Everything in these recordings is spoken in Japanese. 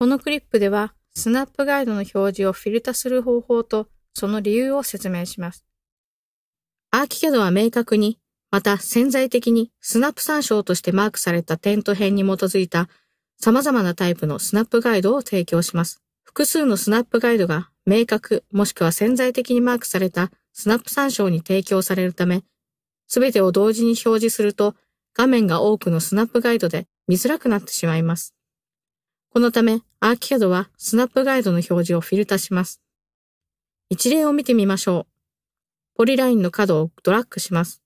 このクリップでは、スナップガイドの表示をフィルタする方法とその理由を説明します。アーキ h i c a d は明確に、また潜在的にスナップ参照としてマークされた点と辺に基づいた様々なタイプのスナップガイドを提供します。複数のスナップガイドが明確もしくは潜在的にマークされたスナップ参照に提供されるため、すべてを同時に表示すると画面が多くのスナップガイドで見づらくなってしまいます。このため、アーキャドはスナップガイドの表示をフィルタします。一例を見てみましょう。ポリラインの角をドラッグします。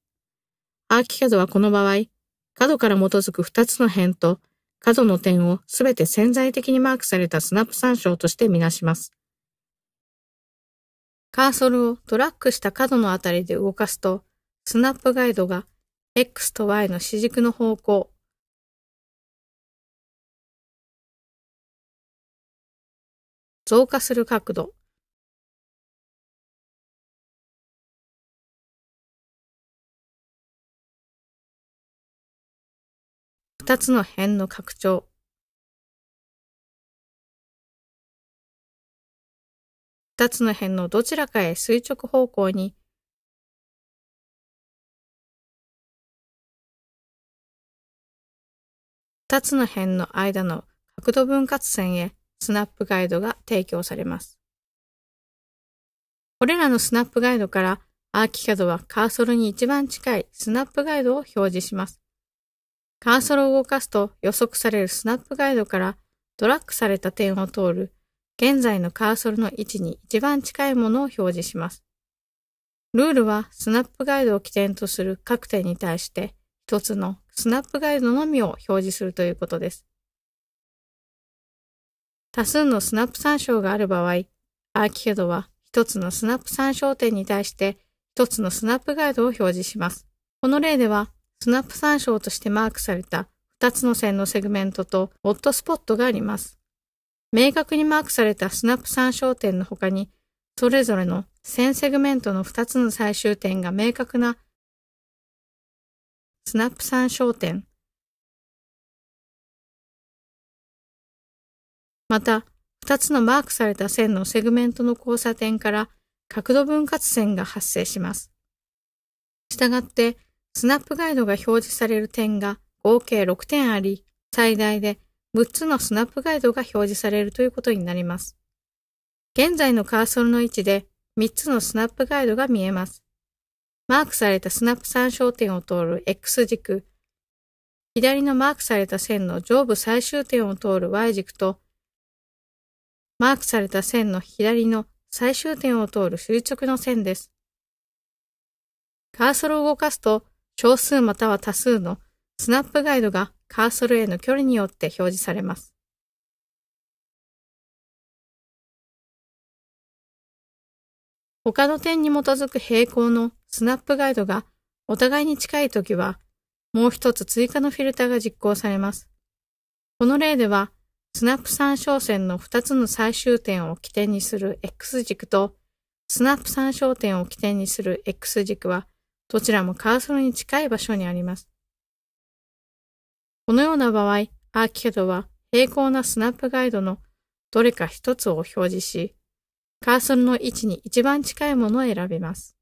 アーキャドはこの場合、角から基づく2つの辺と角の点をすべて潜在的にマークされたスナップ参照としてみなします。カーソルをドラッグした角のあたりで動かすと、スナップガイドが X と Y の主軸の方向、増加する角度二つの辺の拡張二つの辺のどちらかへ垂直方向に二つの辺の間の角度分割線へスナップガイドが提供されます。これらのスナップガイドからアーキキャドはカーソルに一番近いスナップガイドを表示します。カーソルを動かすと予測されるスナップガイドからドラッグされた点を通る現在のカーソルの位置に一番近いものを表示します。ルールはスナップガイドを起点とする各点に対して一つのスナップガイドのみを表示するということです。多数のスナップ参照がある場合、アーキードは一つのスナップ参照点に対して一つのスナップガイドを表示します。この例では、スナップ参照としてマークされた2つの線のセグメントとオットスポットがあります。明確にマークされたスナップ参照点の他に、それぞれの線セグメントの2つの最終点が明確なスナップ参照点また、2つのマークされた線のセグメントの交差点から角度分割線が発生します。従って、スナップガイドが表示される点が合計6点あり、最大で6つのスナップガイドが表示されるということになります。現在のカーソルの位置で3つのスナップガイドが見えます。マークされたスナップ参照点を通る X 軸、左のマークされた線の上部最終点を通る Y 軸とマークされた線の左の最終点を通る垂直の線です。カーソルを動かすと、少数または多数のスナップガイドがカーソルへの距離によって表示されます。他の点に基づく平行のスナップガイドがお互いに近いときは、もう一つ追加のフィルターが実行されます。この例では、スナップ参照線の2つの最終点を起点にする X 軸と、スナップ参照点を起点にする X 軸は、どちらもカーソルに近い場所にあります。このような場合、アーキャドは平行なスナップガイドのどれか一つを表示し、カーソルの位置に一番近いものを選びます。